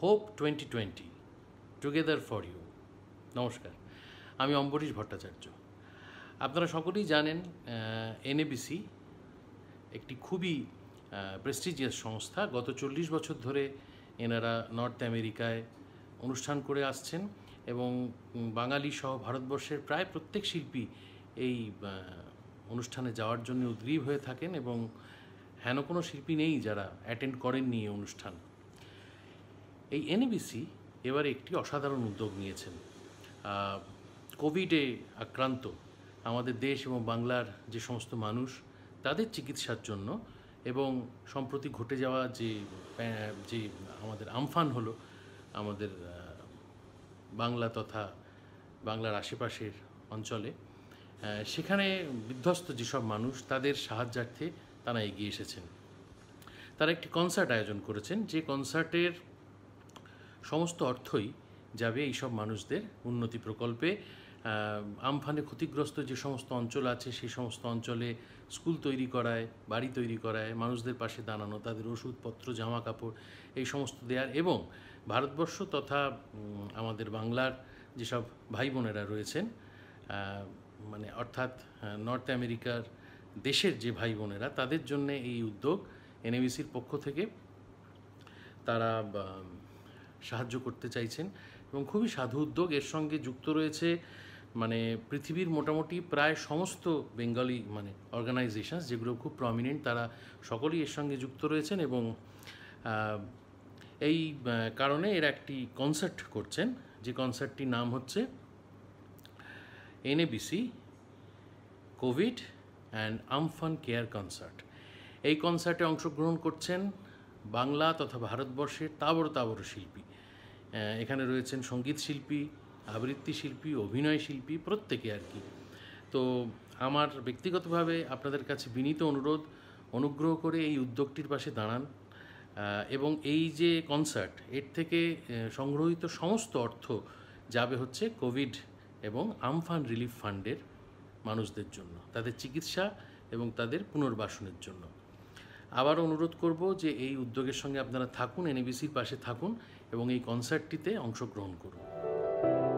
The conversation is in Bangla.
hope twenty twenty together for you নমস্কার আমি অম্বরীশ ভট্টাচার্য আপনারা সকলেই জানেন এনএবিসি একটি খুবই প্রেস্টিজিয়াস সংস্থা গত চল্লিশ বছর ধরে এনারা নর্থ আমেরিকায় অনুষ্ঠান করে আসছেন এবং বাঙালি সহ ভারতবর্ষের প্রায় প্রত্যেক শিল্পী এই অনুষ্ঠানে যাওয়ার জন্য উদ্গ্রীব হয়ে থাকেন এবং হেন কোনো শিল্পী নেই যারা অ্যাটেন্ড করেননি এই অনুষ্ঠান এই এনএবিসি এবারে একটি অসাধারণ উদ্যোগ নিয়েছেন কোভিডে আক্রান্ত আমাদের দেশ এবং বাংলার যে সমস্ত মানুষ তাদের চিকিৎসার জন্য এবং সম্প্রতি ঘটে যাওয়া যে যে আমাদের আমফান হলো আমাদের বাংলা তথা বাংলার আশেপাশের অঞ্চলে সেখানে বিধ্বস্ত যেসব মানুষ তাদের সাহায্যার্থে তারা এগিয়ে এসেছেন তারা একটি কনসার্ট আয়োজন করেছেন যে কনসার্টের সমস্ত অর্থই যাবে এইসব মানুষদের উন্নতি প্রকল্পে আমফানে ক্ষতিগ্রস্ত যে সমস্ত অঞ্চল আছে সেই সমস্ত অঞ্চলে স্কুল তৈরি করায় বাড়ি তৈরি করায় মানুষদের পাশে দাঁড়ানো তাদের ওষুধপত্র জামা কাপড় এই সমস্ত দেয়ার এবং ভারতবর্ষ তথা আমাদের বাংলার যেসব ভাই বোনেরা রয়েছেন মানে অর্থাৎ নর্থ আমেরিকার দেশের যে ভাই বোনেরা তাদের জন্য এই উদ্যোগ এনএবিসির পক্ষ থেকে তারা সাহায্য করতে চাইছেন এবং খুবই সাধু উদ্যোগ এর সঙ্গে যুক্ত রয়েছে মানে পৃথিবীর মোটামুটি প্রায় সমস্ত বেঙ্গলি মানে অর্গানাইজেশনস যেগুলো খুব প্রমিনেন্ট তারা সকলেই এর সঙ্গে যুক্ত রয়েছেন এবং এই কারণে এরা একটি কনসার্ট করছেন যে কনসার্টটির নাম হচ্ছে NABC covid and Amphan care concert এই কনসার্টে অংশগ্রহণ করছেন বাংলা তথা ভারতবর্ষের তাবর তাবর শিল্পী এখানে রয়েছেন সঙ্গীত শিল্পী আবৃত্তি শিল্পী অভিনয় শিল্পী প্রত্যেকে আর কি তো আমার ব্যক্তিগতভাবে আপনাদের কাছে বিনীত অনুরোধ অনুগ্রহ করে এই উদ্যোগটির পাশে দাঁড়ান এবং এই যে কনসার্ট এর থেকে সংগ্রহীত সমস্ত অর্থ যাবে হচ্ছে কোভিড এবং আমফান রিলিফ ফান্ডের মানুষদের জন্য তাদের চিকিৎসা এবং তাদের পুনর্বাসনের জন্য আবার অনুরোধ করব যে এই উদ্যোগের সঙ্গে আপনারা থাকুন এনএবিসির পাশে থাকুন এবং এই কনসার্টটিতে অংশগ্রহণ করুন